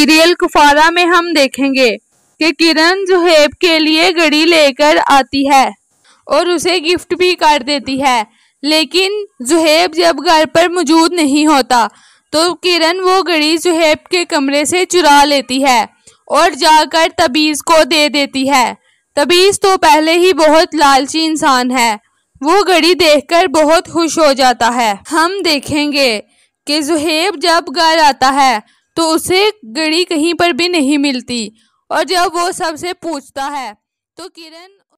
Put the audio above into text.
serial Kufra में हम देखेंगे कि किरण जुहेब के लिए घड़ी लेकर आती है और उसे गिफ्ट भी कर देती है लेकिन जुहेब जब घर पर मौजूद नहीं होता तो किरण वो घड़ी जुहेब के कमरे से चुरा लेती है और जाकर तबीज़ को दे देती है तबीज़ तो पहले ही बहुत लालची इंसान है वो घड़ी देखकर बहुत खुश हो जाता है हम देखेंगे कि जुहेब जब घर आता है तो उसे घड़ी कहीं पर भी नहीं मिलती और जब वो सबसे पूछता है तो किरण